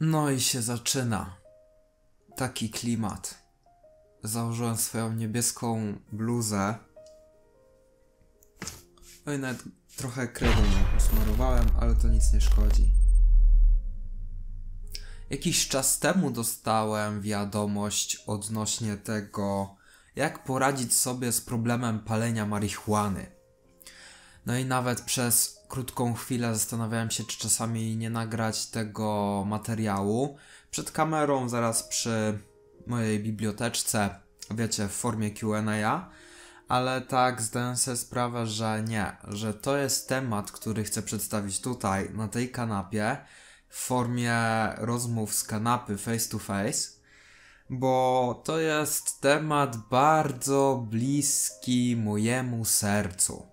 No i się zaczyna. Taki klimat. Założyłem swoją niebieską bluzę. No i nawet trochę kredą usmarowałem, ale to nic nie szkodzi. Jakiś czas temu dostałem wiadomość odnośnie tego, jak poradzić sobie z problemem palenia marihuany. No i nawet przez krótką chwilę zastanawiałem się, czy czasami nie nagrać tego materiału przed kamerą, zaraz przy mojej biblioteczce, wiecie, w formie QA, ale tak zdaję sobie sprawę, że nie, że to jest temat, który chcę przedstawić tutaj, na tej kanapie, w formie rozmów z kanapy face to face bo to jest temat bardzo bliski mojemu sercu.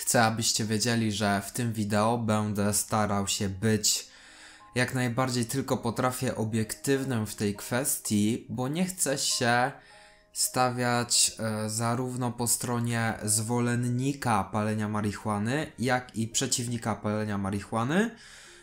Chcę, abyście wiedzieli, że w tym wideo będę starał się być jak najbardziej tylko potrafię obiektywnym w tej kwestii, bo nie chcę się stawiać e, zarówno po stronie zwolennika palenia marihuany, jak i przeciwnika palenia marihuany,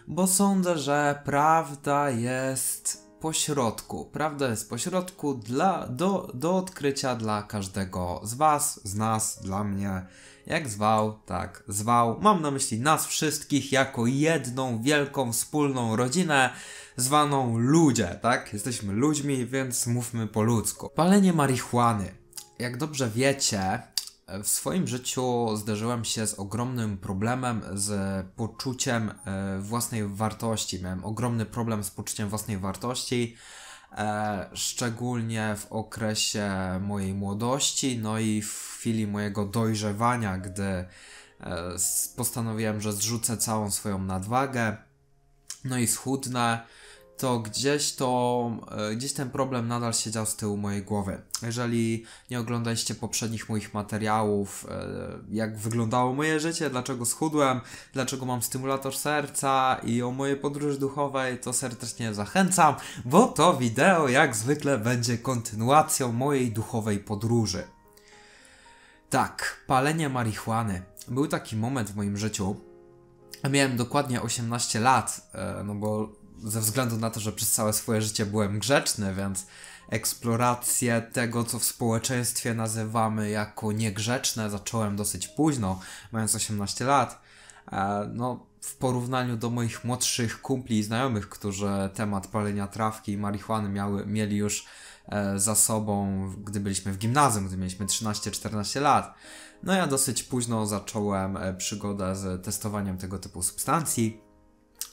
bo sądzę, że prawda jest pośrodku. Prawda jest pośrodku dla, do, do odkrycia dla każdego z Was, z nas, dla mnie jak zwał, tak zwał. Mam na myśli nas wszystkich jako jedną wielką wspólną rodzinę zwaną ludzie, tak? Jesteśmy ludźmi, więc mówmy po ludzku. Palenie marihuany. Jak dobrze wiecie, w swoim życiu zderzyłem się z ogromnym problemem z poczuciem e, własnej wartości. Miałem ogromny problem z poczuciem własnej wartości E, szczególnie w okresie mojej młodości, no i w chwili mojego dojrzewania, gdy e, postanowiłem, że zrzucę całą swoją nadwagę, no i schudnę to gdzieś to, e, gdzieś ten problem nadal siedział z tyłu mojej głowy. Jeżeli nie oglądaliście poprzednich moich materiałów, e, jak wyglądało moje życie, dlaczego schudłem, dlaczego mam stymulator serca i o mojej podróży duchowej, to serdecznie zachęcam, bo to wideo jak zwykle będzie kontynuacją mojej duchowej podróży. Tak, palenie marihuany. Był taki moment w moim życiu, Miałem dokładnie 18 lat, e, no bo ze względu na to, że przez całe swoje życie byłem grzeczny, więc eksplorację tego, co w społeczeństwie nazywamy jako niegrzeczne, zacząłem dosyć późno, mając 18 lat. E, no, w porównaniu do moich młodszych kumpli i znajomych, którzy temat palenia trawki i marihuany miały, mieli już e, za sobą, gdy byliśmy w gimnazjum, gdy mieliśmy 13-14 lat. No ja dosyć późno zacząłem e, przygodę z testowaniem tego typu substancji.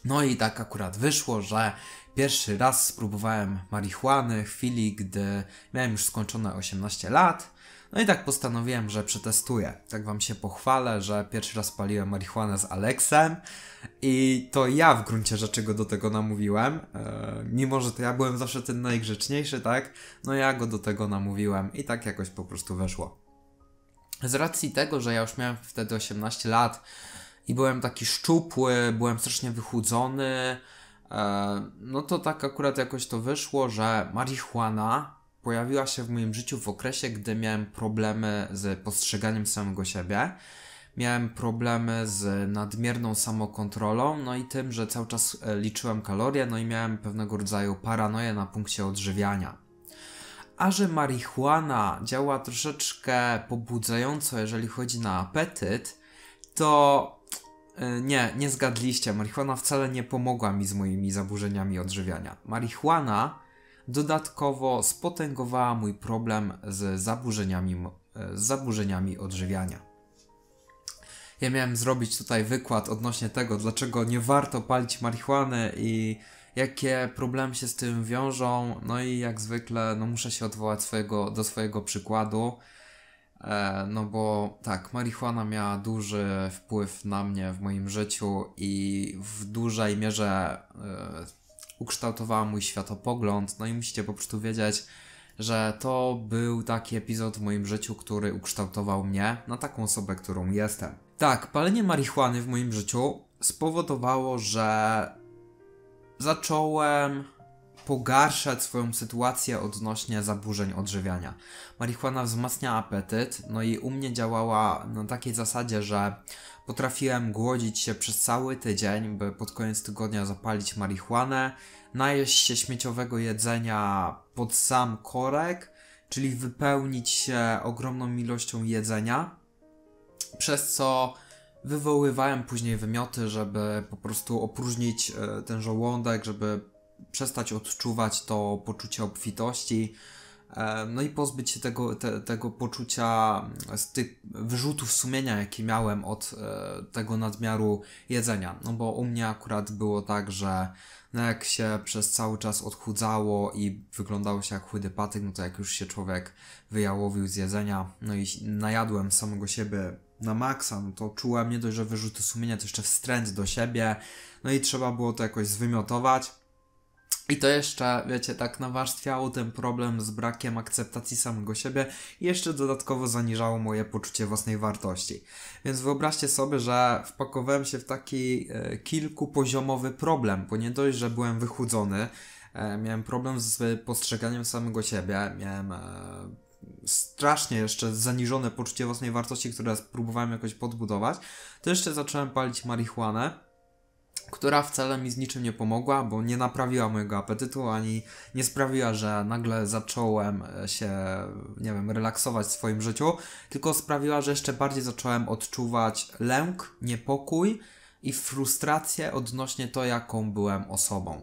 No i tak akurat wyszło, że pierwszy raz spróbowałem marihuany w chwili, gdy miałem już skończone 18 lat. No i tak postanowiłem, że przetestuję. Tak wam się pochwalę, że pierwszy raz paliłem marihuanę z Aleksem i to ja w gruncie rzeczy go do tego namówiłem. E, mimo, że to ja byłem zawsze ten najgrzeczniejszy, tak? No ja go do tego namówiłem i tak jakoś po prostu weszło. Z racji tego, że ja już miałem wtedy 18 lat, i byłem taki szczupły, byłem strasznie wychudzony. E, no to tak akurat jakoś to wyszło, że marihuana pojawiła się w moim życiu w okresie, gdy miałem problemy z postrzeganiem samego siebie. Miałem problemy z nadmierną samokontrolą, no i tym, że cały czas e, liczyłem kalorie, no i miałem pewnego rodzaju paranoję na punkcie odżywiania. A że marihuana działa troszeczkę pobudzająco, jeżeli chodzi na apetyt, to E, nie, nie zgadliście. Marihuana wcale nie pomogła mi z moimi zaburzeniami odżywiania. Marihuana dodatkowo spotęgowała mój problem z zaburzeniami, e, z zaburzeniami odżywiania. Ja miałem zrobić tutaj wykład odnośnie tego, dlaczego nie warto palić marihuany i jakie problemy się z tym wiążą. No i jak zwykle, no muszę się odwołać swojego, do swojego przykładu. E, no bo tak, marihuana miała duży wpływ na mnie w moim życiu i w dużej mierze e, ukształtowała mój światopogląd. No i musicie po prostu wiedzieć, że to był taki epizod w moim życiu, który ukształtował mnie na taką osobę, którą jestem. Tak, palenie marihuany w moim życiu spowodowało, że zacząłem pogarszać swoją sytuację odnośnie zaburzeń odżywiania. Marihuana wzmacnia apetyt, no i u mnie działała na takiej zasadzie, że potrafiłem głodzić się przez cały tydzień, by pod koniec tygodnia zapalić marihuanę, najeść się śmieciowego jedzenia pod sam korek, czyli wypełnić się ogromną ilością jedzenia, przez co wywoływałem później wymioty, żeby po prostu opróżnić e, ten żołądek, żeby przestać odczuwać to poczucie obfitości, no i pozbyć się tego, te, tego poczucia z tych wyrzutów sumienia, jakie miałem od e, tego nadmiaru jedzenia. No bo u mnie akurat było tak, że no jak się przez cały czas odchudzało i wyglądało się jak chudy patyk, no to jak już się człowiek wyjałowił z jedzenia, no i najadłem samego siebie na maksa, no to czułem nie dość, że wyrzuty sumienia, to jeszcze wstręt do siebie, no i trzeba było to jakoś zwymiotować i to jeszcze, wiecie, tak nawarstwiało ten problem z brakiem akceptacji samego siebie i jeszcze dodatkowo zaniżało moje poczucie własnej wartości. Więc wyobraźcie sobie, że wpakowałem się w taki e, kilkupoziomowy problem, bo nie dość, że byłem wychudzony, e, miałem problem z postrzeganiem samego siebie, miałem e, strasznie jeszcze zaniżone poczucie własnej wartości, które próbowałem jakoś podbudować, to jeszcze zacząłem palić marihuanę która wcale mi z niczym nie pomogła, bo nie naprawiła mojego apetytu, ani nie sprawiła, że nagle zacząłem e, się, nie wiem, relaksować w swoim życiu, tylko sprawiła, że jeszcze bardziej zacząłem odczuwać lęk, niepokój i frustrację odnośnie to, jaką byłem osobą.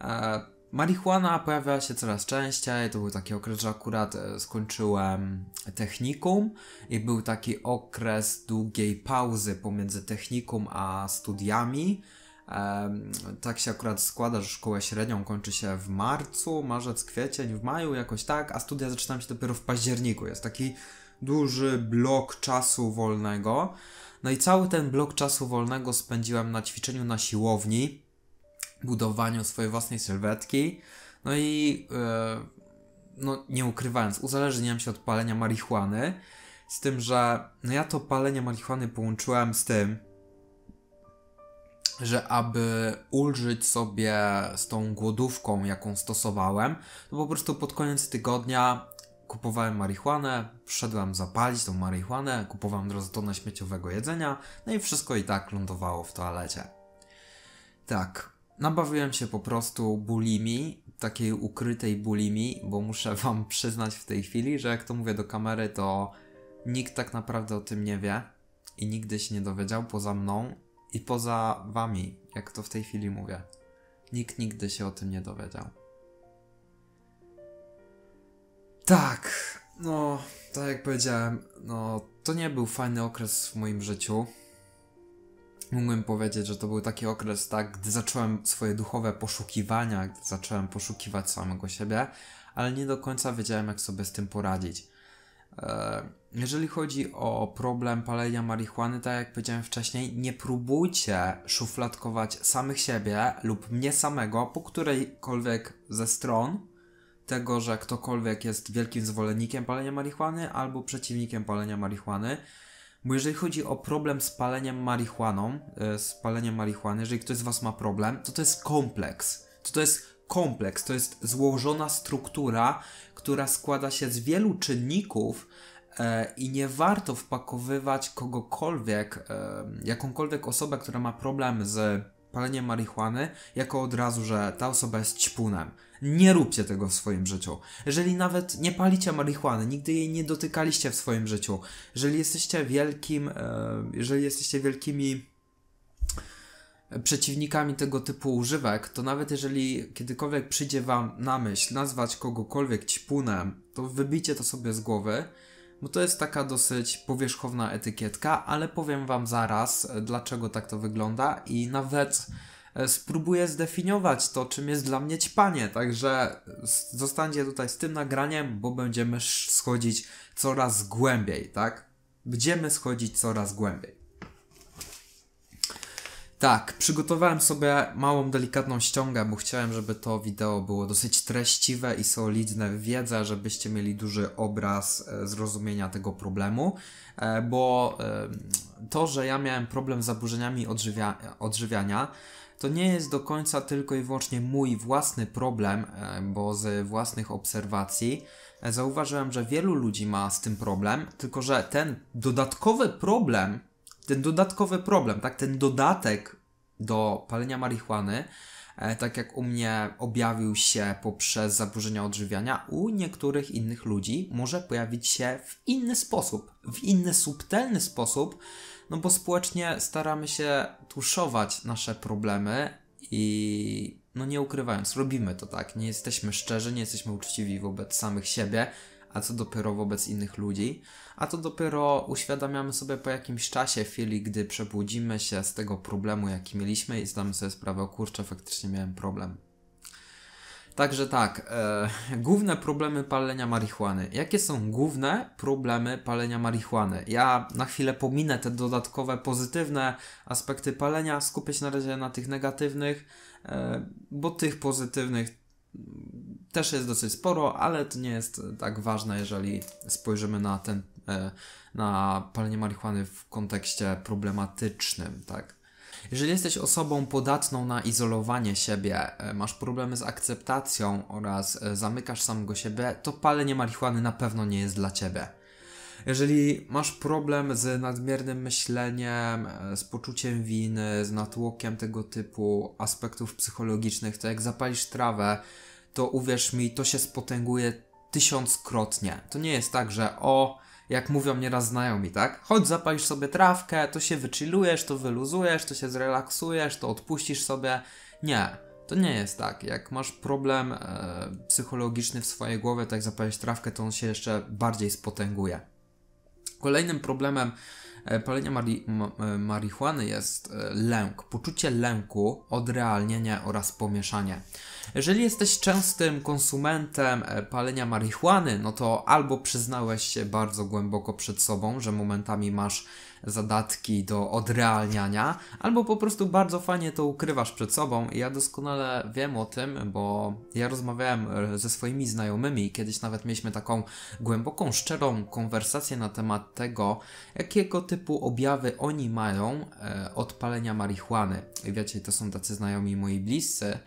E, Marihuana pojawiała się coraz częściej, to był taki okres, że akurat e, skończyłem technikum i był taki okres długiej pauzy pomiędzy technikum a studiami. Tak się akurat składa, że szkołę średnią kończy się w marcu, marzec, kwiecień, w maju jakoś tak, a studia zaczynają się dopiero w październiku. Jest taki duży blok czasu wolnego. No i cały ten blok czasu wolnego spędziłem na ćwiczeniu na siłowni budowaniu swojej własnej sylwetki. No i e, no, nie ukrywając, uzależniłem się od palenia marihuany. Z tym, że no ja to palenie marihuany połączyłem z tym, że aby ulżyć sobie z tą głodówką, jaką stosowałem, to po prostu pod koniec tygodnia kupowałem marihuanę, wszedłem zapalić tą marihuanę, kupowałem rozdonę śmieciowego jedzenia, no i wszystko i tak lądowało w toalecie. Tak. Nabawiłem się po prostu bulimi, takiej ukrytej bulimi, bo muszę wam przyznać w tej chwili, że jak to mówię do kamery, to nikt tak naprawdę o tym nie wie i nigdy się nie dowiedział poza mną i poza wami, jak to w tej chwili mówię. Nikt nigdy się o tym nie dowiedział. Tak, no, tak jak powiedziałem, no, to nie był fajny okres w moim życiu mógłbym powiedzieć, że to był taki okres, tak, gdy zacząłem swoje duchowe poszukiwania, gdy zacząłem poszukiwać samego siebie, ale nie do końca wiedziałem, jak sobie z tym poradzić. E, jeżeli chodzi o problem palenia marihuany, tak jak powiedziałem wcześniej, nie próbujcie szufladkować samych siebie lub mnie samego po którejkolwiek ze stron tego, że ktokolwiek jest wielkim zwolennikiem palenia marihuany albo przeciwnikiem palenia marihuany. Bo jeżeli chodzi o problem z paleniem marihuaną, e, z paleniem marihuany, jeżeli ktoś z Was ma problem, to to jest kompleks. To to jest kompleks, to jest złożona struktura, która składa się z wielu czynników, e, i nie warto wpakowywać kogokolwiek, e, jakąkolwiek osobę, która ma problem z palenie marihuany jako od razu, że ta osoba jest ćpunem. Nie róbcie tego w swoim życiu. Jeżeli nawet nie palicie marihuany, nigdy jej nie dotykaliście w swoim życiu, jeżeli jesteście wielkim, e, jeżeli jesteście wielkimi e, przeciwnikami tego typu używek, to nawet jeżeli kiedykolwiek przyjdzie wam na myśl nazwać kogokolwiek ćpunem, to wybijcie to sobie z głowy bo to jest taka dosyć powierzchowna etykietka, ale powiem Wam zaraz, e, dlaczego tak to wygląda i nawet e, spróbuję zdefiniować to, czym jest dla mnie ćpanie. Także e, zostańcie tutaj z tym nagraniem, bo będziemy schodzić coraz głębiej, tak? Będziemy schodzić coraz głębiej. Tak, przygotowałem sobie małą, delikatną ściągę, bo chciałem, żeby to wideo było dosyć treściwe i solidne w wiedzę, żebyście mieli duży obraz e, zrozumienia tego problemu, e, bo e, to, że ja miałem problem z zaburzeniami odżywia odżywiania, to nie jest do końca tylko i wyłącznie mój własny problem, bo z własnych obserwacji zauważyłem, że wielu ludzi ma z tym problem, tylko że ten dodatkowy problem ten dodatkowy problem, tak? Ten dodatek do palenia marihuany, e, tak jak u mnie objawił się poprzez zaburzenia odżywiania, u niektórych innych ludzi może pojawić się w inny sposób, w inny subtelny sposób, no bo społecznie staramy się tuszować nasze problemy i no nie ukrywając, robimy to tak, nie jesteśmy szczerzy, nie jesteśmy uczciwi wobec samych siebie, a co dopiero wobec innych ludzi, a to dopiero uświadamiamy sobie po jakimś czasie, chwili, gdy przebudzimy się z tego problemu, jaki mieliśmy i zdamy sobie sprawę, o kurczę, faktycznie miałem problem. Także tak, e, główne problemy palenia marihuany. Jakie są główne problemy palenia marihuany? Ja na chwilę pominę te dodatkowe pozytywne aspekty palenia, skupię się na razie na tych negatywnych, e, bo tych pozytywnych też jest dosyć sporo, ale to nie jest tak ważne, jeżeli spojrzymy na ten, e, na palenie marihuany w kontekście problematycznym, tak. Jeżeli jesteś osobą podatną na izolowanie siebie, e, masz problemy z akceptacją oraz e, zamykasz samego siebie, to palenie marihuany na pewno nie jest dla ciebie. Jeżeli masz problem z nadmiernym myśleniem, z poczuciem winy, z natłokiem tego typu aspektów psychologicznych, to jak zapalisz trawę, to uwierz mi, to się spotęguje tysiąckrotnie. To nie jest tak, że o, jak mówią nieraz znajomi, tak? Chodź zapalisz sobie trawkę, to się wychillujesz, to wyluzujesz, to się zrelaksujesz, to odpuścisz sobie. Nie, to nie jest tak. Jak masz problem e, psychologiczny w swojej głowie, tak jak zapalisz trawkę, to on się jeszcze bardziej spotęguje. Kolejnym problemem e, palenia mari ma e, marihuany jest e, lęk, poczucie lęku, odrealnienie oraz pomieszanie. Jeżeli jesteś częstym konsumentem e, palenia marihuany, no to albo przyznałeś się bardzo głęboko przed sobą, że momentami masz zadatki do odrealniania, albo po prostu bardzo fajnie to ukrywasz przed sobą. I ja doskonale wiem o tym, bo ja rozmawiałem e, ze swoimi znajomymi, i kiedyś nawet mieliśmy taką głęboką, szczerą konwersację na temat tego, jakiego typu objawy oni mają e, od palenia marihuany. I wiecie, to są tacy znajomi moi bliscy.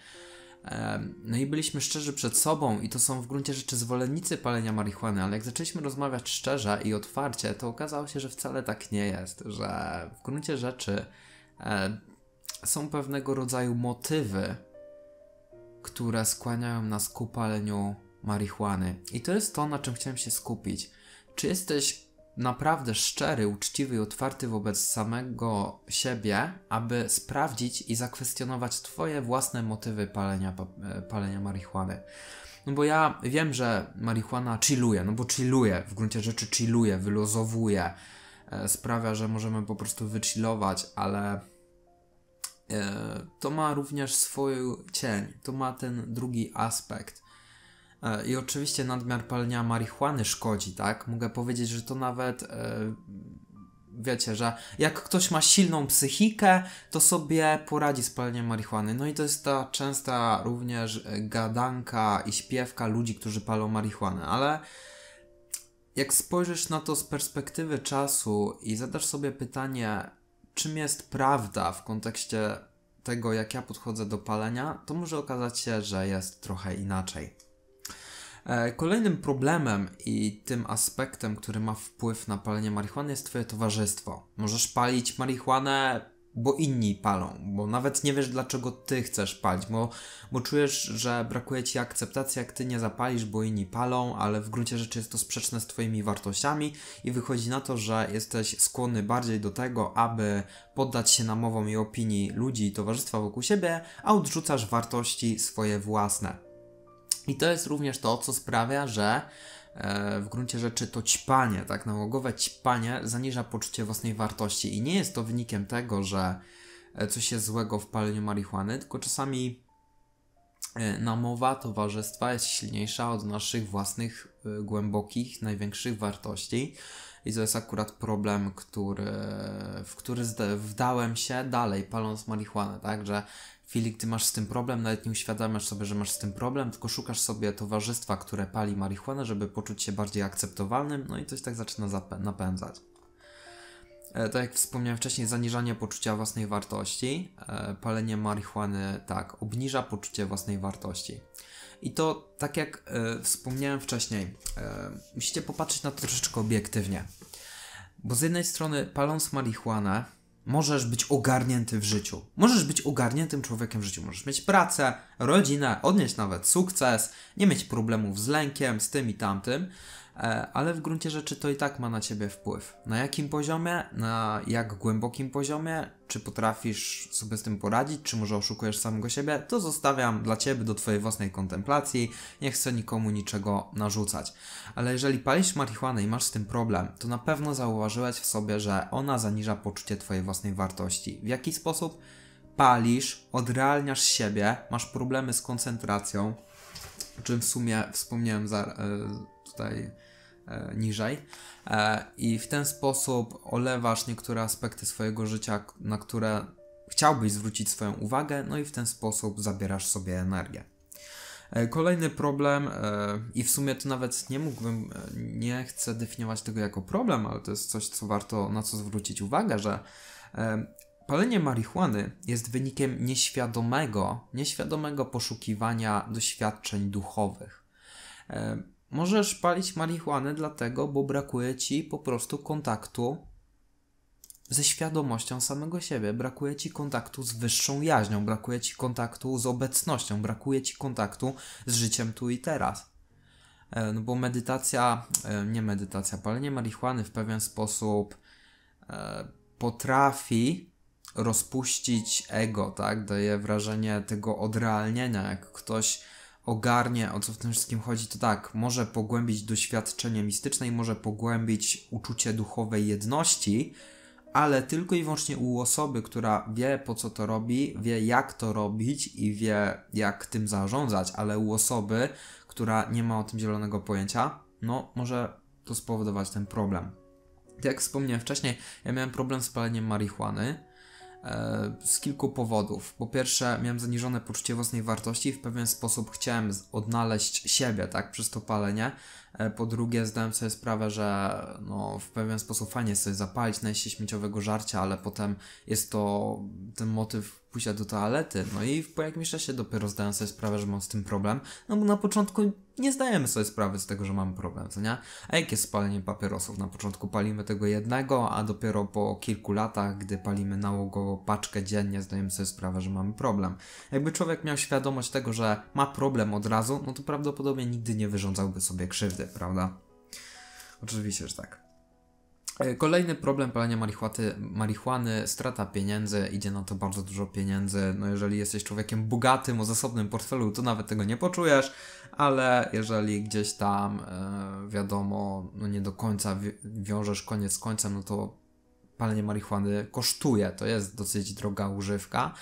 No i byliśmy szczerzy przed sobą i to są w gruncie rzeczy zwolennicy palenia marihuany, ale jak zaczęliśmy rozmawiać szczerze i otwarcie, to okazało się, że wcale tak nie jest, że w gruncie rzeczy są pewnego rodzaju motywy, które skłaniają nas ku paleniu marihuany. I to jest to, na czym chciałem się skupić. Czy jesteś naprawdę szczery, uczciwy i otwarty wobec samego siebie, aby sprawdzić i zakwestionować Twoje własne motywy palenia, e, palenia marihuany. No bo ja wiem, że marihuana chilluje, no bo chilluje, w gruncie rzeczy chilluje, wylozowuje, e, sprawia, że możemy po prostu wychillować, ale e, to ma również swój cień, to ma ten drugi aspekt. E, I oczywiście nadmiar palenia marihuany szkodzi, tak? Mogę powiedzieć, że to nawet e, wiecie, że jak ktoś ma silną psychikę, to sobie poradzi z paleniem marihuany. No i to jest ta częsta również e, gadanka i śpiewka ludzi, którzy palą marihuanę, ale jak spojrzysz na to z perspektywy czasu i zadasz sobie pytanie, czym jest prawda w kontekście tego, jak ja podchodzę do palenia, to może okazać się, że jest trochę inaczej. E, kolejnym problemem i tym aspektem, który ma wpływ na palenie marihuany jest Twoje towarzystwo. Możesz palić marihuanę, bo inni palą, bo nawet nie wiesz dlaczego Ty chcesz palić, bo, bo czujesz, że brakuje Ci akceptacji, jak Ty nie zapalisz, bo inni palą, ale w gruncie rzeczy jest to sprzeczne z Twoimi wartościami i wychodzi na to, że jesteś skłonny bardziej do tego, aby poddać się namowom i opinii ludzi i towarzystwa wokół siebie, a odrzucasz wartości swoje własne. I to jest również to, co sprawia, że e, w gruncie rzeczy to ćpanie, tak, nałogowe ćpanie zaniża poczucie własnej wartości i nie jest to wynikiem tego, że e, coś jest złego w paleniu marihuany, tylko czasami e, namowa towarzystwa jest silniejsza od naszych własnych głębokich, największych wartości i to jest akurat problem, który, w który wdałem się dalej paląc marihuanę, tak, że fili, chwili, gdy masz z tym problem, nawet nie uświadamiasz sobie, że masz z tym problem, tylko szukasz sobie towarzystwa, które pali marihuanę, żeby poczuć się bardziej akceptowalnym, no i coś tak zaczyna napędzać. E, tak jak wspomniałem wcześniej, zaniżanie poczucia własnej wartości, e, palenie marihuany, tak, obniża poczucie własnej wartości. I to, tak jak e, wspomniałem wcześniej, musicie popatrzeć na to troszeczkę obiektywnie. Bo z jednej strony, paląc marihuanę, możesz być ogarnięty w życiu. Możesz być ogarniętym człowiekiem w życiu. Możesz mieć pracę, rodzinę, odnieść nawet sukces, nie mieć problemów z lękiem, z tym i tamtym, E, ale w gruncie rzeczy to i tak ma na ciebie wpływ. Na jakim poziomie, na jak głębokim poziomie, czy potrafisz sobie z tym poradzić, czy może oszukujesz samego siebie, to zostawiam dla ciebie, do twojej własnej kontemplacji. Nie chcę nikomu niczego narzucać. Ale jeżeli palisz marihuanę i masz z tym problem, to na pewno zauważyłeś w sobie, że ona zaniża poczucie twojej własnej wartości. W jaki sposób? Palisz, odrealniasz siebie, masz problemy z koncentracją, o czym w sumie wspomniałem za, e, tutaj E, niżej e, i w ten sposób olewasz niektóre aspekty swojego życia, na które chciałbyś zwrócić swoją uwagę, no i w ten sposób zabierasz sobie energię. E, kolejny problem, i w sumie to nawet nie mógłbym, nie chcę definiować tego jako problem, ale to jest coś, co warto na co zwrócić uwagę, że palenie marihuany jest wynikiem nieświadomego, nieświadomego poszukiwania doświadczeń duchowych Możesz palić marihuanę dlatego, bo brakuje ci po prostu kontaktu ze świadomością samego siebie, brakuje ci kontaktu z wyższą jaźnią, brakuje ci kontaktu z obecnością, brakuje ci kontaktu z życiem tu i teraz. E, no bo medytacja, e, nie medytacja, palenie marihuany w pewien sposób e, potrafi rozpuścić ego, tak? Daje wrażenie tego odrealnienia, jak ktoś ogarnie, o co w tym wszystkim chodzi, to tak, może pogłębić doświadczenie mistyczne i może pogłębić uczucie duchowej jedności, ale tylko i wyłącznie u osoby, która wie po co to robi, wie jak to robić i wie jak tym zarządzać, ale u osoby, która nie ma o tym zielonego pojęcia, no może to spowodować ten problem. Tak jak wspomniałem wcześniej, ja miałem problem z paleniem marihuany E, z kilku powodów. Po pierwsze, miałem zaniżone poczucie własnej wartości i w pewien sposób chciałem odnaleźć siebie, tak, przez to palenie. E, po drugie, zdałem sobie sprawę, że no, w pewien sposób fajnie sobie zapalić najście śmieciowego żarcia, ale potem jest to ten motyw pójścia do toalety. No i po jakimś czasie dopiero zdałem sobie sprawę, że mam z tym problem. No bo na początku nie zdajemy sobie sprawy z tego, że mamy problem, co nie? A jakie jest spalenie papierosów? Na początku palimy tego jednego, a dopiero po kilku latach, gdy palimy nałogowo paczkę dziennie, zdajemy sobie sprawę, że mamy problem. Jakby człowiek miał świadomość tego, że ma problem od razu, no to prawdopodobnie nigdy nie wyrządzałby sobie krzywdy prawda? Oczywiście, że tak. E, kolejny problem palenia marihuany, strata pieniędzy, idzie na to bardzo dużo pieniędzy. No jeżeli jesteś człowiekiem bogatym, o zasobnym portfelu, to nawet tego nie poczujesz, ale jeżeli gdzieś tam, e, wiadomo, no nie do końca wiążesz koniec z końcem, no to palenie marihuany kosztuje. To jest dosyć droga używka.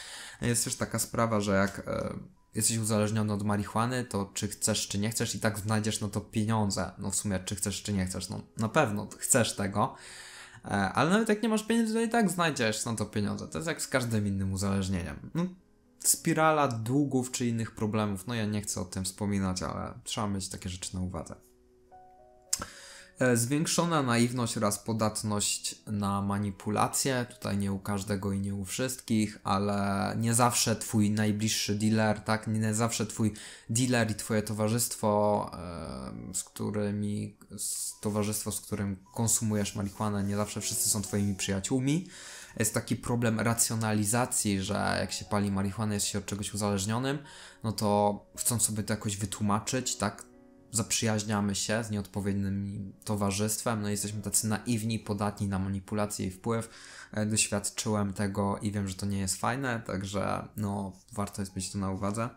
Jest też taka sprawa, że jak... E, jesteś uzależniony od marihuany, to czy chcesz, czy nie chcesz i tak znajdziesz no to pieniądze. No w sumie, czy chcesz, czy nie chcesz. No na pewno chcesz tego, e, ale nawet jak nie masz pieniędzy, to i tak znajdziesz no to pieniądze. To jest jak z każdym innym uzależnieniem. No, spirala długów czy innych problemów. No ja nie chcę o tym wspominać, ale trzeba mieć takie rzeczy na uwadze. E, zwiększona naiwność oraz podatność na manipulacje. Tutaj nie u każdego i nie u wszystkich, ale nie zawsze twój najbliższy dealer, tak? Nie zawsze twój dealer i twoje towarzystwo, e, z którymi, towarzystwo, z którym konsumujesz marihuanę, nie zawsze wszyscy są twoimi przyjaciółmi. Jest taki problem racjonalizacji, że jak się pali marihuanę, jest się od czegoś uzależnionym, no to chcą sobie to jakoś wytłumaczyć, tak? zaprzyjaźniamy się z nieodpowiednim towarzystwem, no i jesteśmy tacy naiwni, podatni na manipulacje i wpływ. E, doświadczyłem tego i wiem, że to nie jest fajne, także no, warto jest mieć to na uwadze.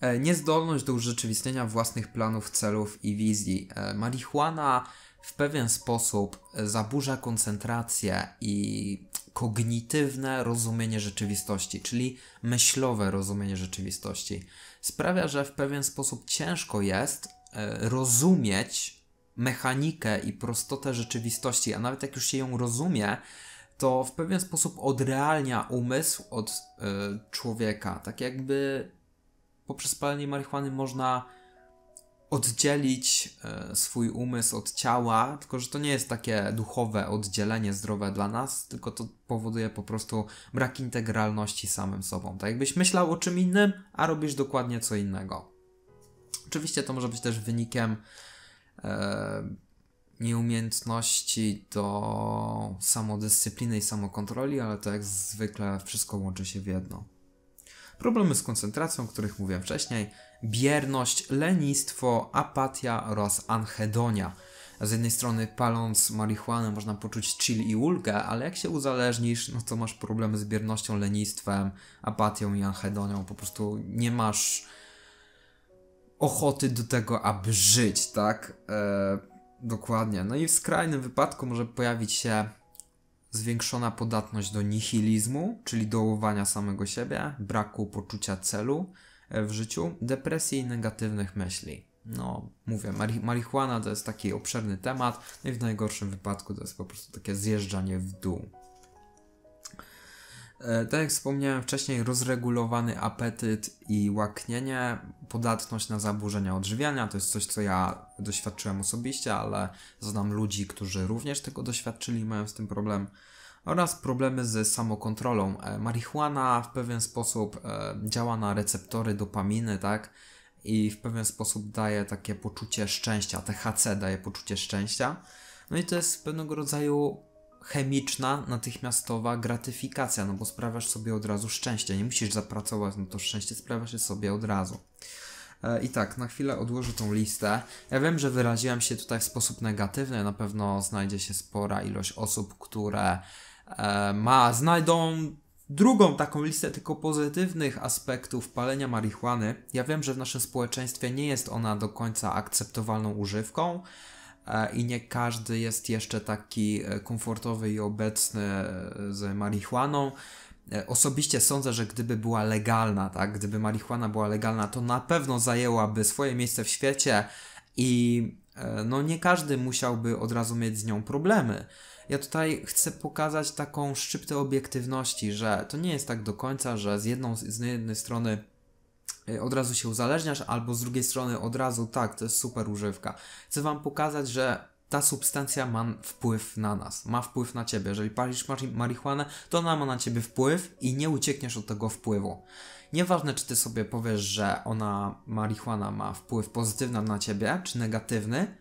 E, niezdolność do urzeczywistnienia własnych planów, celów i wizji. E, marihuana w pewien sposób zaburza koncentrację i kognitywne rozumienie rzeczywistości, czyli myślowe rozumienie rzeczywistości sprawia, że w pewien sposób ciężko jest e, rozumieć mechanikę i prostotę rzeczywistości, a nawet jak już się ją rozumie, to w pewien sposób odrealnia umysł od e, człowieka. Tak jakby poprzez palenie marihuany można oddzielić e, swój umysł od ciała, tylko że to nie jest takie duchowe oddzielenie zdrowe dla nas, tylko to powoduje po prostu brak integralności samym sobą. Tak jakbyś myślał o czym innym, a robisz dokładnie co innego. Oczywiście to może być też wynikiem e, nieumiejętności do samodyscypliny i samokontroli, ale to jak zwykle wszystko łączy się w jedno problemy z koncentracją, o których mówiłem wcześniej, bierność, lenistwo, apatia oraz anhedonia. Z jednej strony paląc marihuanę można poczuć chill i ulgę, ale jak się uzależnisz, no to masz problemy z biernością, lenistwem, apatią i anhedonią. Po prostu nie masz ochoty do tego, aby żyć, tak? Eee, dokładnie. No i w skrajnym wypadku może pojawić się zwiększona podatność do nihilizmu, czyli dołowania samego siebie, braku poczucia celu e, w życiu, depresji i negatywnych myśli. No, mówię, marihuana to jest taki obszerny temat, no i w najgorszym wypadku to jest po prostu takie zjeżdżanie w dół. E, tak jak wspomniałem wcześniej, rozregulowany apetyt i łaknienie, podatność na zaburzenia odżywiania to jest coś, co ja doświadczyłem osobiście, ale znam ludzi, którzy również tego doświadczyli i mają z tym problem oraz problemy z samokontrolą. E, marihuana w pewien sposób e, działa na receptory dopaminy, tak? I w pewien sposób daje takie poczucie szczęścia, THC daje poczucie szczęścia. No i to jest pewnego rodzaju chemiczna, natychmiastowa gratyfikacja, no bo sprawiasz sobie od razu szczęście. Nie musisz zapracować na no to szczęście, sprawiasz je sobie od razu. E, I tak, na chwilę odłożę tą listę. Ja wiem, że wyraziłem się tutaj w sposób negatywny, na pewno znajdzie się spora ilość osób, które E, ma, znajdą drugą taką listę tylko pozytywnych aspektów palenia marihuany. Ja wiem, że w naszym społeczeństwie nie jest ona do końca akceptowalną używką e, i nie każdy jest jeszcze taki e, komfortowy i obecny z marihuaną. Osobiście sądzę, że gdyby była legalna, tak, gdyby marihuana była legalna, to na pewno zajęłaby swoje miejsce w świecie i no nie każdy musiałby od razu mieć z nią problemy ja tutaj chcę pokazać taką szczyptę obiektywności, że to nie jest tak do końca, że z, jedną, z jednej strony y, od razu się uzależniasz, albo z drugiej strony od razu tak, to jest super używka. Chcę wam pokazać, że ta substancja ma wpływ na nas, ma wpływ na ciebie. Jeżeli palisz marihuanę, to ona ma na ciebie wpływ i nie uciekniesz od tego wpływu. Nieważne, czy ty sobie powiesz, że ona, marihuana ma wpływ pozytywny na ciebie, czy negatywny,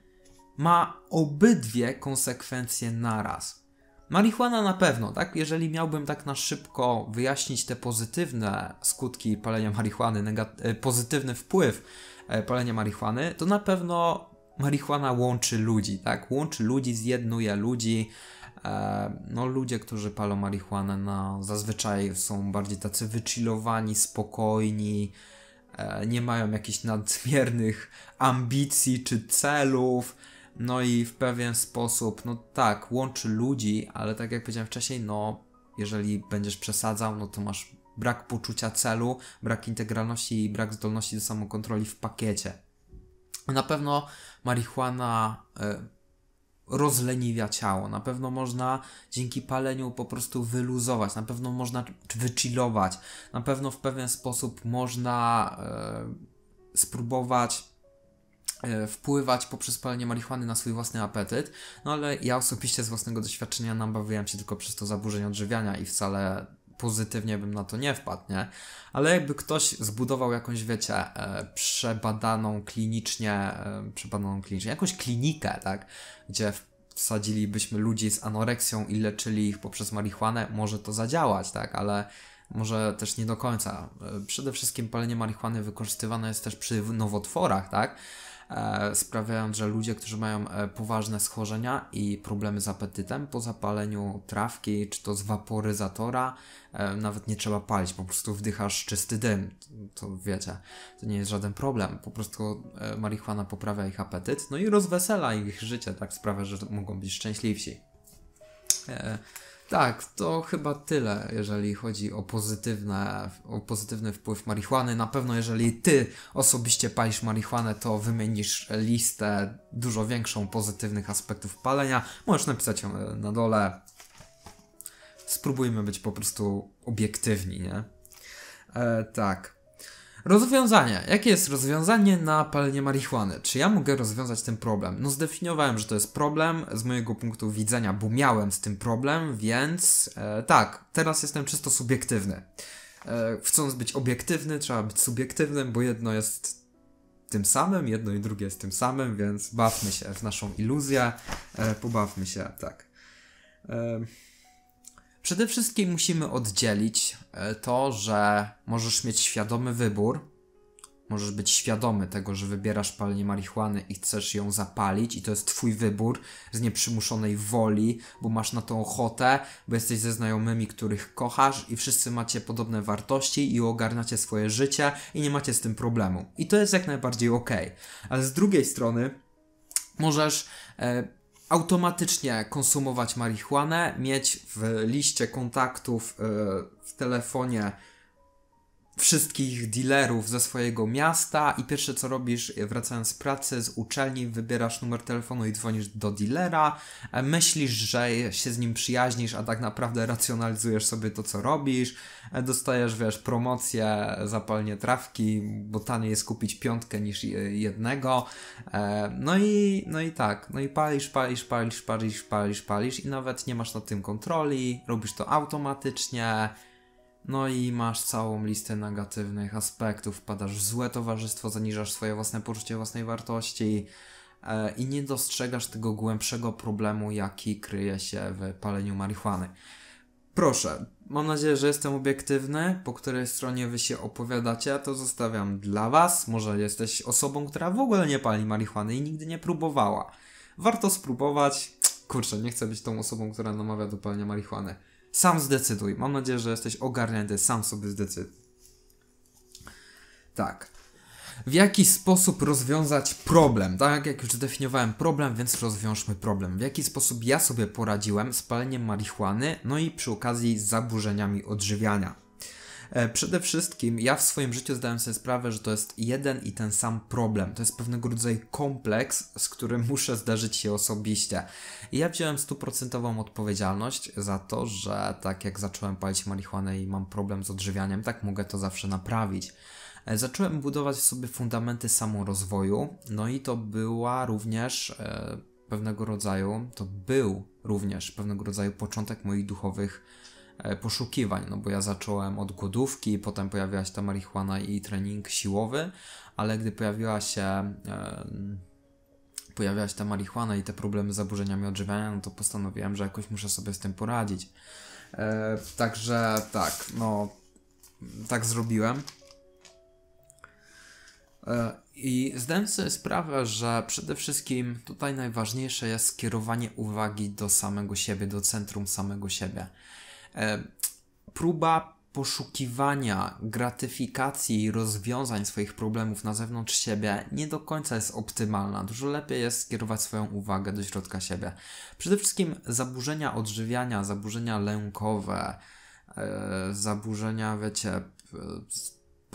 ma obydwie konsekwencje naraz. Marihuana na pewno, tak? Jeżeli miałbym tak na szybko wyjaśnić te pozytywne skutki palenia marihuany, e, pozytywny wpływ e, palenia marihuany, to na pewno marihuana łączy ludzi, tak? Łączy ludzi, zjednuje ludzi. E, no, ludzie, którzy palą marihuanę, no, zazwyczaj są bardziej tacy wychillowani, spokojni, nie mają jakichś nadmiernych ambicji czy celów no i w pewien sposób, no tak, łączy ludzi, ale tak jak powiedziałem wcześniej, no jeżeli będziesz przesadzał, no to masz brak poczucia celu, brak integralności i brak zdolności do samokontroli w pakiecie. Na pewno marihuana y, rozleniwia ciało, na pewno można dzięki paleniu po prostu wyluzować, na pewno można wychillować, na pewno w pewien sposób można y, spróbować E, wpływać poprzez palenie marihuany na swój własny apetyt, no ale ja osobiście z własnego doświadczenia nabawiłem się tylko przez to zaburzenie odżywiania i wcale pozytywnie bym na to nie wpadł, nie? Ale jakby ktoś zbudował jakąś, wiecie, e, przebadaną klinicznie, e, przebadaną klinicznie, jakąś klinikę, tak? Gdzie wsadzilibyśmy ludzi z anoreksją i leczyli ich poprzez marihuanę, może to zadziałać, tak? Ale może też nie do końca. E, przede wszystkim palenie marihuany wykorzystywane jest też przy nowotworach, tak? E, sprawiając, że ludzie, którzy mają e, poważne schorzenia i problemy z apetytem po zapaleniu trawki, czy to z waporyzatora, e, nawet nie trzeba palić, po prostu wdychasz czysty dym. To wiecie, to nie jest żaden problem. Po prostu marihuana poprawia ich apetyt, no i rozwesela ich życie, tak sprawia, że mogą być szczęśliwsi. Tak, to chyba tyle, jeżeli chodzi o, pozytywne, o pozytywny wpływ marihuany. Na pewno, jeżeli ty osobiście palisz marihuanę, to wymienisz listę dużo większą pozytywnych aspektów palenia. Możesz napisać ją na dole. Spróbujmy być po prostu obiektywni, nie? E, tak. Rozwiązania. Jakie jest rozwiązanie na palenie marihuany? Czy ja mogę rozwiązać ten problem? No zdefiniowałem, że to jest problem z mojego punktu widzenia, bo miałem z tym problem, więc e, tak, teraz jestem czysto subiektywny. E, chcąc być obiektywny, trzeba być subiektywnym, bo jedno jest tym samym, jedno i drugie jest tym samym, więc bawmy się w naszą iluzję, e, pobawmy się, tak. E, Przede wszystkim musimy oddzielić e, to, że możesz mieć świadomy wybór, możesz być świadomy tego, że wybierasz palenie marihuany i chcesz ją zapalić, i to jest Twój wybór z nieprzymuszonej woli, bo masz na tą ochotę, bo jesteś ze znajomymi, których kochasz, i wszyscy macie podobne wartości i ogarniacie swoje życie, i nie macie z tym problemu. I to jest jak najbardziej ok. Ale z drugiej strony możesz. E, automatycznie konsumować marihuanę, mieć w liście kontaktów e, w telefonie wszystkich dealerów ze swojego miasta i pierwsze co robisz wracając z pracy, z uczelni, wybierasz numer telefonu i dzwonisz do dealera, e, myślisz, że się z nim przyjaźnisz, a tak naprawdę racjonalizujesz sobie to co robisz, e, dostajesz wiesz promocję zapalnie trawki, bo taniej jest kupić piątkę niż jednego, e, no i, no i tak, no i palisz, palisz, palisz, palisz, palisz, palisz i nawet nie masz nad tym kontroli, robisz to automatycznie, no i masz całą listę negatywnych aspektów, padasz w złe towarzystwo, zaniżasz swoje własne poczucie własnej wartości e, i nie dostrzegasz tego głębszego problemu, jaki kryje się w paleniu marihuany. Proszę, mam nadzieję, że jestem obiektywny, po której stronie wy się opowiadacie, to zostawiam dla was. Może jesteś osobą, która w ogóle nie pali marihuany i nigdy nie próbowała. Warto spróbować. Kurczę, nie chcę być tą osobą, która namawia do palenia marihuany. Sam zdecyduj. Mam nadzieję, że jesteś ogarnięty, sam sobie zdecyduj. Tak. W jaki sposób rozwiązać problem? Tak jak już zdefiniowałem problem, więc rozwiążmy problem. W jaki sposób ja sobie poradziłem z paleniem marihuany, no i przy okazji z zaburzeniami odżywiania. E, przede wszystkim ja w swoim życiu zdałem sobie sprawę, że to jest jeden i ten sam problem. To jest pewnego rodzaju kompleks, z którym muszę zdarzyć się osobiście. I ja wziąłem stuprocentową odpowiedzialność za to, że tak jak zacząłem palić marihuanę i mam problem z odżywianiem, tak mogę to zawsze naprawić e, zacząłem budować w sobie fundamenty samorozwoju, no i to była również e, pewnego rodzaju, to był również pewnego rodzaju początek moich duchowych E, poszukiwań, no bo ja zacząłem od głodówki, potem pojawiła się ta marihuana i trening siłowy, ale gdy pojawiła się pojawiała się ta marihuana i te problemy z zaburzeniami odżywiania, no to postanowiłem, że jakoś muszę sobie z tym poradzić. E, także tak, no tak zrobiłem. E, I zdałem sobie sprawę, że przede wszystkim tutaj najważniejsze jest skierowanie uwagi do samego siebie, do centrum samego siebie. E, próba poszukiwania gratyfikacji i rozwiązań swoich problemów na zewnątrz siebie nie do końca jest optymalna. Dużo lepiej jest skierować swoją uwagę do środka siebie. Przede wszystkim zaburzenia odżywiania, zaburzenia lękowe, e, zaburzenia, wiecie, e,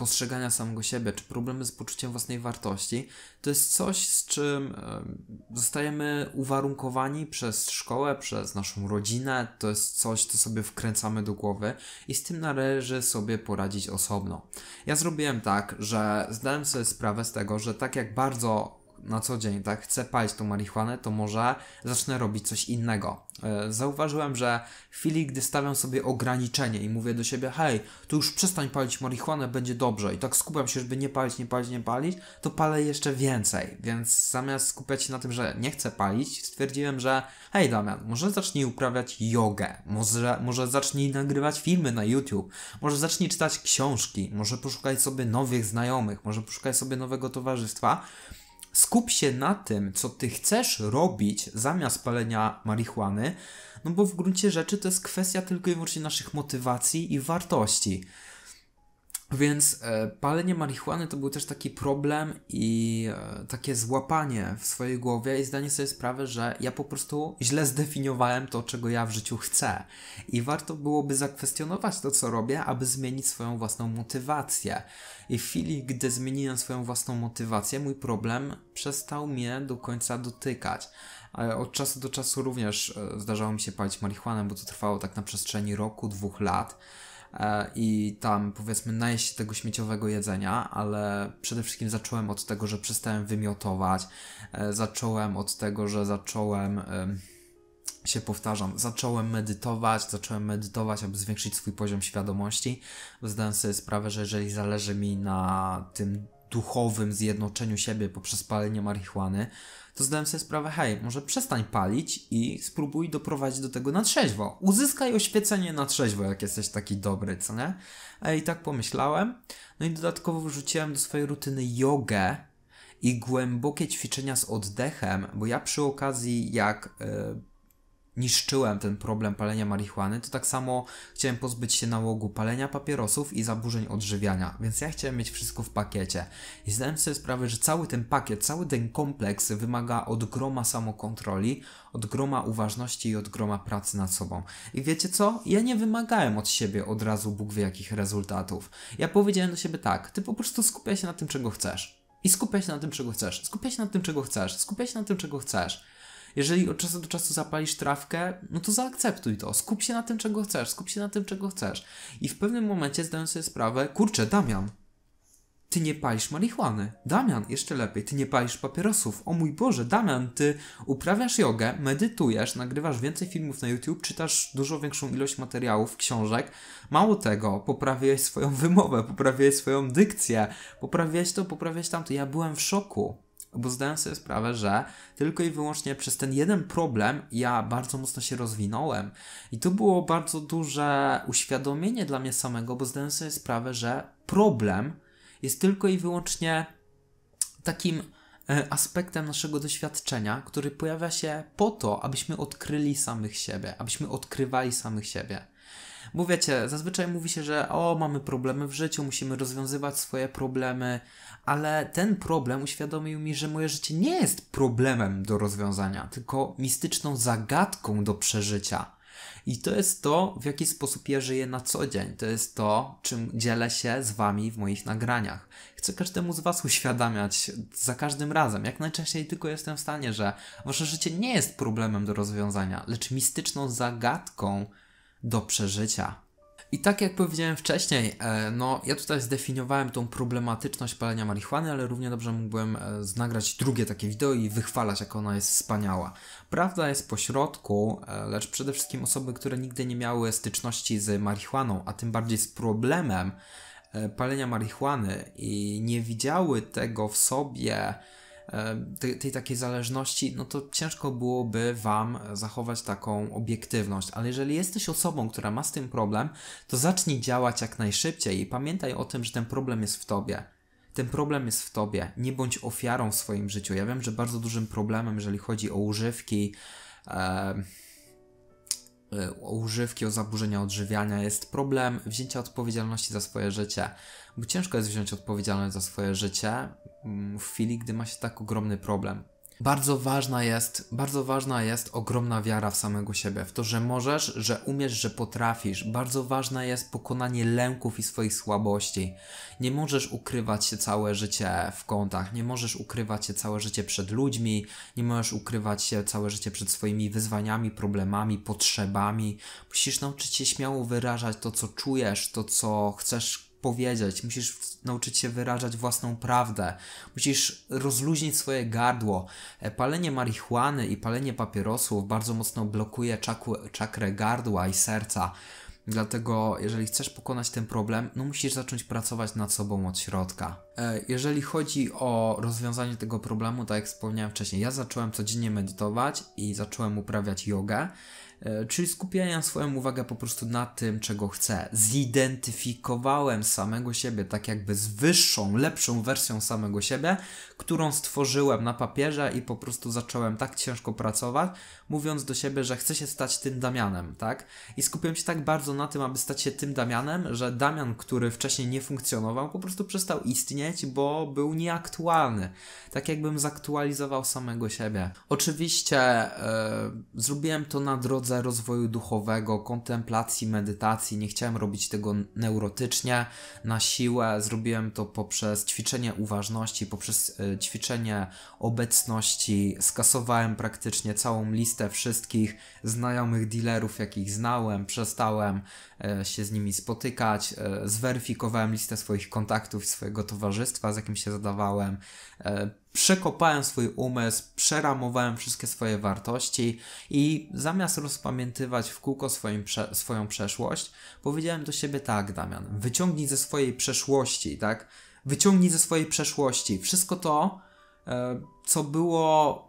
postrzegania samego siebie, czy problemy z poczuciem własnej wartości, to jest coś, z czym zostajemy uwarunkowani przez szkołę, przez naszą rodzinę, to jest coś, co sobie wkręcamy do głowy i z tym należy sobie poradzić osobno. Ja zrobiłem tak, że zdałem sobie sprawę z tego, że tak jak bardzo na co dzień, tak, chcę palić tą marihuanę, to może zacznę robić coś innego. E, zauważyłem, że w chwili, gdy stawiam sobie ograniczenie i mówię do siebie, hej, tu już przestań palić marihuanę, będzie dobrze, i tak skupiam się, żeby nie palić, nie palić, nie palić, to palę jeszcze więcej. Więc zamiast skupiać się na tym, że nie chcę palić, stwierdziłem, że hej Damian, może zacznij uprawiać jogę, może, może zacznij nagrywać filmy na YouTube, może zacznij czytać książki, może poszukaj sobie nowych znajomych, może poszukaj sobie nowego towarzystwa skup się na tym, co ty chcesz robić zamiast palenia marihuany, no bo w gruncie rzeczy to jest kwestia tylko i wyłącznie naszych motywacji i wartości. Więc e, palenie marihuany to był też taki problem i e, takie złapanie w swojej głowie i zdanie sobie sprawy, że ja po prostu źle zdefiniowałem to, czego ja w życiu chcę. I warto byłoby zakwestionować to, co robię, aby zmienić swoją własną motywację. I w chwili, gdy zmieniłem swoją własną motywację, mój problem przestał mnie do końca dotykać. Ale od czasu do czasu również e, zdarzało mi się palić marihuanę, bo to trwało tak na przestrzeni roku, dwóch lat. E, i tam powiedzmy najeść tego śmieciowego jedzenia, ale przede wszystkim zacząłem od tego, że przestałem wymiotować, e, zacząłem od tego, że zacząłem się powtarzam, zacząłem medytować, zacząłem medytować, aby zwiększyć swój poziom świadomości. Zdałem sobie sprawę, że jeżeli zależy mi na tym duchowym zjednoczeniu siebie poprzez palenie marihuany, to zdałem sobie sprawę, hej, może przestań palić i spróbuj doprowadzić do tego na trzeźwo. Uzyskaj oświecenie na trzeźwo, jak jesteś taki dobry, co nie? E, I tak pomyślałem. No i dodatkowo wrzuciłem do swojej rutyny jogę, i głębokie ćwiczenia z oddechem, bo ja przy okazji, jak e, niszczyłem ten problem palenia marihuany, to tak samo chciałem pozbyć się nałogu palenia papierosów i zaburzeń odżywiania, więc ja chciałem mieć wszystko w pakiecie. I zdałem sobie sprawę, że cały ten pakiet, cały ten kompleks wymaga od groma samokontroli, od groma uważności i od groma pracy nad sobą. I wiecie co? Ja nie wymagałem od siebie od razu Bóg wie jakich rezultatów. Ja powiedziałem do siebie tak, ty po prostu skupiaj się na tym, czego chcesz. I skupiaj się na tym, czego chcesz. Skupiaj się na tym, czego chcesz. Skupiaj się na tym, czego chcesz. Jeżeli od czasu do czasu zapalisz trawkę, no to zaakceptuj to. Skup się na tym, czego chcesz, skup się na tym, czego chcesz. I w pewnym momencie zdają sobie sprawę, kurczę, Damian, ty nie palisz marihuany. Damian, jeszcze lepiej, ty nie palisz papierosów. O mój Boże, Damian, ty uprawiasz jogę, medytujesz, nagrywasz więcej filmów na YouTube, czytasz dużo większą ilość materiałów, książek. Mało tego, poprawiłeś swoją wymowę, poprawiłeś swoją dykcję, poprawiłeś to, poprawiłeś tamto. Ja byłem w szoku bo zdałem sobie sprawę, że tylko i wyłącznie przez ten jeden problem ja bardzo mocno się rozwinąłem. I to było bardzo duże uświadomienie dla mnie samego, bo zdałem sobie sprawę, że problem jest tylko i wyłącznie takim e, aspektem naszego doświadczenia, który pojawia się po to, abyśmy odkryli samych siebie, abyśmy odkrywali samych siebie. Bo wiecie, zazwyczaj mówi się, że o, mamy problemy w życiu, musimy rozwiązywać swoje problemy, ale ten problem uświadomił mi, że moje życie nie jest problemem do rozwiązania, tylko mistyczną zagadką do przeżycia. I to jest to, w jaki sposób ja żyję na co dzień. To jest to, czym dzielę się z Wami w moich nagraniach. Chcę każdemu z Was uświadamiać za każdym razem, jak najczęściej tylko jestem w stanie, że Wasze życie nie jest problemem do rozwiązania, lecz mistyczną zagadką, do przeżycia. I tak jak powiedziałem wcześniej, e, no ja tutaj zdefiniowałem tą problematyczność palenia marihuany, ale równie dobrze mógłbym znagrać e, drugie takie wideo i wychwalać, jak ona jest wspaniała. Prawda jest pośrodku, e, lecz przede wszystkim osoby, które nigdy nie miały styczności z marihuaną, a tym bardziej z problemem palenia marihuany i nie widziały tego w sobie, tej, tej takiej zależności, no to ciężko byłoby Wam zachować taką obiektywność. Ale jeżeli jesteś osobą, która ma z tym problem, to zacznij działać jak najszybciej i pamiętaj o tym, że ten problem jest w Tobie ten problem jest w tobie. Nie bądź ofiarą w swoim życiu. Ja wiem, że bardzo dużym problemem, jeżeli chodzi o używki, e, o używki, o zaburzenia odżywiania, jest problem wzięcia odpowiedzialności za swoje życie. Bo ciężko jest wziąć odpowiedzialność za swoje życie, Mm, w chwili, gdy ma się tak ogromny problem. Bardzo ważna jest, bardzo ważna jest ogromna wiara w samego siebie, w to, że możesz, że umiesz, że potrafisz. Bardzo ważne jest pokonanie lęków i swoich słabości. Nie możesz ukrywać się całe życie w kątach, nie możesz ukrywać się całe życie przed ludźmi, nie możesz ukrywać się całe życie przed swoimi wyzwaniami, problemami, potrzebami. Musisz nauczyć się śmiało wyrażać to, co czujesz, to, co chcesz powiedzieć, musisz nauczyć się wyrażać własną prawdę, musisz rozluźnić swoje gardło. E, palenie marihuany i palenie papierosów bardzo mocno blokuje czakrę gardła i serca. Dlatego, jeżeli chcesz pokonać ten problem, no musisz zacząć pracować nad sobą od środka. E, jeżeli chodzi o rozwiązanie tego problemu, tak jak wspomniałem wcześniej, ja zacząłem codziennie medytować i zacząłem uprawiać jogę. E, czyli skupiając swoją uwagę po prostu na tym, czego chcę. Zidentyfikowałem samego siebie, tak jakby z wyższą, lepszą wersją samego siebie, którą stworzyłem na papierze i po prostu zacząłem tak ciężko pracować, mówiąc do siebie, że chcę się stać tym Damianem, tak? I skupiłem się tak bardzo na tym, aby stać się tym Damianem, że Damian, który wcześniej nie funkcjonował, po prostu przestał istnieć, bo był nieaktualny. Tak jakbym zaktualizował samego siebie. Oczywiście yy, zrobiłem to na drodze rozwoju duchowego, kontemplacji, medytacji. Nie chciałem robić tego neurotycznie, na siłę. Zrobiłem to poprzez ćwiczenie uważności, poprzez e, ćwiczenie obecności. Skasowałem praktycznie całą listę wszystkich znajomych dealerów, jakich znałem. Przestałem e, się z nimi spotykać. E, zweryfikowałem listę swoich kontaktów, swojego towarzystwa, z jakim się zadawałem przekopałem swój umysł, przeramowałem wszystkie swoje wartości i zamiast rozpamiętywać w kółko swoim, prze, swoją przeszłość, powiedziałem do siebie tak, Damian, wyciągnij ze swojej przeszłości, tak? Wyciągnij ze swojej przeszłości wszystko to, e, co było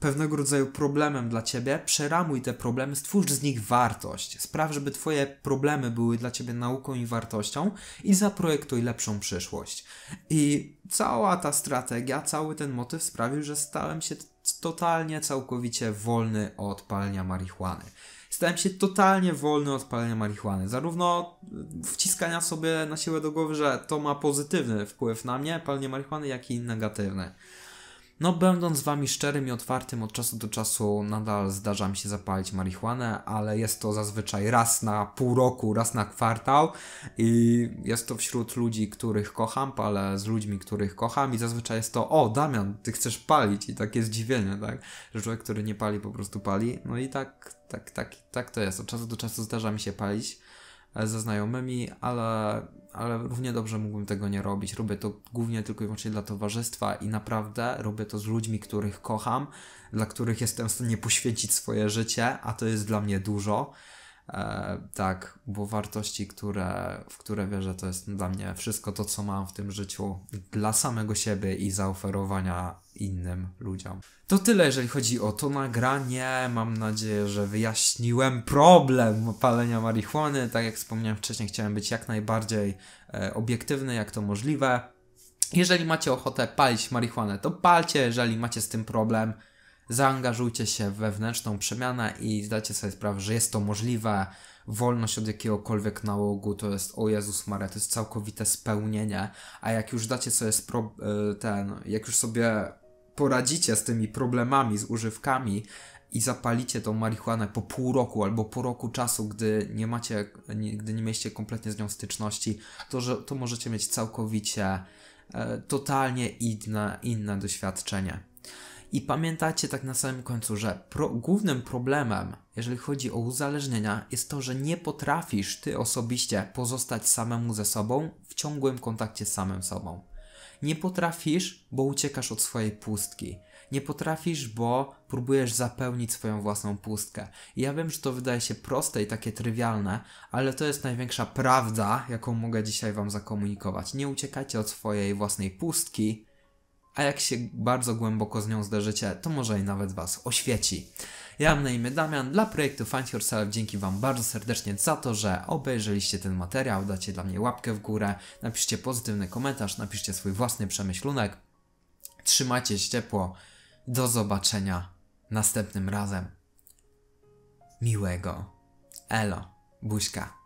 pewnego rodzaju problemem dla ciebie, przeramuj te problemy, stwórz z nich wartość. Spraw, żeby twoje problemy były dla ciebie nauką i wartością i zaprojektuj lepszą przyszłość. I cała ta strategia, cały ten motyw sprawił, że stałem się totalnie, całkowicie wolny od palenia marihuany stałem się totalnie wolny od palenia marihuany. Zarówno wciskania sobie na siłę do głowy, że to ma pozytywny wpływ na mnie, palenie marihuany, jak i negatywny. No, będąc z Wami szczerym i otwartym, od czasu do czasu nadal zdarza mi się zapalić marihuanę, ale jest to zazwyczaj raz na pół roku, raz na kwartał i jest to wśród ludzi, których kocham, ale z ludźmi, których kocham i zazwyczaj jest to, o Damian, ty chcesz palić i takie zdziwienie, tak? Że człowiek, który nie pali, po prostu pali. No i tak, tak, tak, tak to jest. Od czasu do czasu zdarza mi się palić e, ze znajomymi, ale ale równie dobrze mógłbym tego nie robić. Robię to głównie tylko i wyłącznie dla towarzystwa i naprawdę robię to z ludźmi, których kocham, dla których jestem w stanie poświęcić swoje życie, a to jest dla mnie dużo. E, tak, bo wartości, które, w które wierzę, to jest dla mnie wszystko to, co mam w tym życiu dla samego siebie i zaoferowania innym ludziom. To tyle, jeżeli chodzi o to nagranie. Mam nadzieję, że wyjaśniłem problem palenia marihuany. Tak jak wspomniałem wcześniej, chciałem być jak najbardziej e, obiektywny, jak to możliwe. Jeżeli macie ochotę palić marihuanę, to palcie. Jeżeli macie z tym problem, zaangażujcie się w wewnętrzną przemianę i zdajcie sobie sprawę, że jest to możliwe. Wolność od jakiegokolwiek nałogu to jest, o Jezus Maria, to jest całkowite spełnienie, a jak już dacie sobie spro, e, ten, jak już sobie poradzicie z tymi problemami, z używkami, i zapalicie tą marihuanę po pół roku albo po roku czasu, gdy nie macie, gdy nie mieliście kompletnie z nią styczności, to, że, to możecie mieć całkowicie, e, totalnie inne, inne doświadczenie. I pamiętajcie, tak na samym końcu, że pro, głównym problemem, jeżeli chodzi o uzależnienia, jest to, że nie potrafisz ty osobiście pozostać samemu ze sobą w ciągłym kontakcie z samym sobą. Nie potrafisz, bo uciekasz od swojej pustki. Nie potrafisz, bo próbujesz zapełnić swoją własną pustkę. I ja wiem, że to wydaje się proste i takie trywialne, ale to jest największa prawda, jaką mogę dzisiaj Wam zakomunikować. Nie uciekajcie od swojej własnej pustki, a jak się bardzo głęboko z nią zderzycie, to może i nawet Was oświeci. Ja mam na imię Damian, dla projektu Find Yourself dzięki Wam bardzo serdecznie za to, że obejrzeliście ten materiał, dacie dla mnie łapkę w górę, napiszcie pozytywny komentarz, napiszcie swój własny przemyślunek. Trzymajcie się ciepło, do zobaczenia następnym razem. Miłego. Elo, buźka.